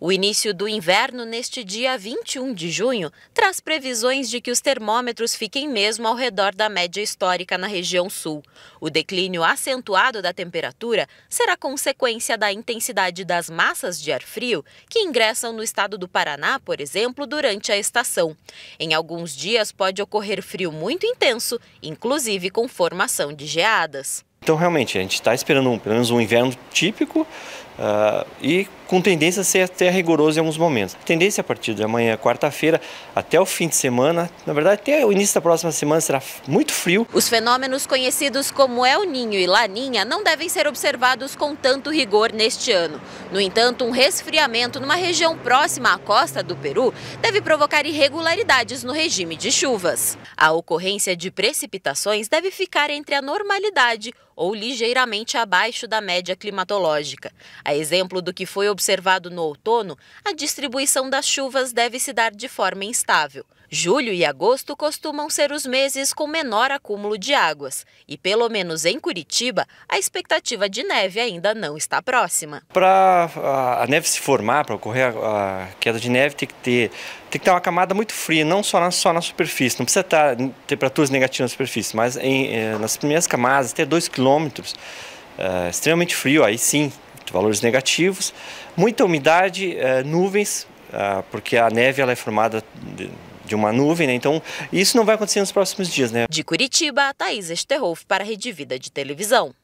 O início do inverno neste dia 21 de junho traz previsões de que os termômetros fiquem mesmo ao redor da média histórica na região sul. O declínio acentuado da temperatura será consequência da intensidade das massas de ar frio que ingressam no estado do Paraná, por exemplo, durante a estação. Em alguns dias pode ocorrer frio muito intenso, inclusive com formação de geadas. Então, realmente, a gente está esperando um, pelo menos um inverno típico uh, e com tendência a ser até rigoroso em alguns momentos. A tendência é a partir de amanhã, quarta-feira, até o fim de semana, na verdade, até o início da próxima semana será muito frio. Os fenômenos conhecidos como El Ninho e Laninha não devem ser observados com tanto rigor neste ano. No entanto, um resfriamento numa região próxima à costa do Peru deve provocar irregularidades no regime de chuvas. A ocorrência de precipitações deve ficar entre a normalidade ou ligeiramente abaixo da média climatológica. A exemplo do que foi observado no outono, a distribuição das chuvas deve se dar de forma instável. Julho e agosto costumam ser os meses com menor acúmulo de águas e, pelo menos em Curitiba, a expectativa de neve ainda não está próxima. Para a neve se formar, para ocorrer a, queda de neve, tem que ter tem que ter uma camada muito fria, não só na, só na superfície, não precisa tá estar temperaturas negativas na superfície, mas em, eh, nas primeiras camadas, até 2 km, eh, extremamente frio, aí sim, valores negativos, muita umidade, eh, nuvens, ah, porque a neve ela é formada de, de uma nuvem, né? Então, isso não vai acontecer nos próximos dias, né? De Curitiba, Thaís Esterhoff para a Rede Vida de Televisão.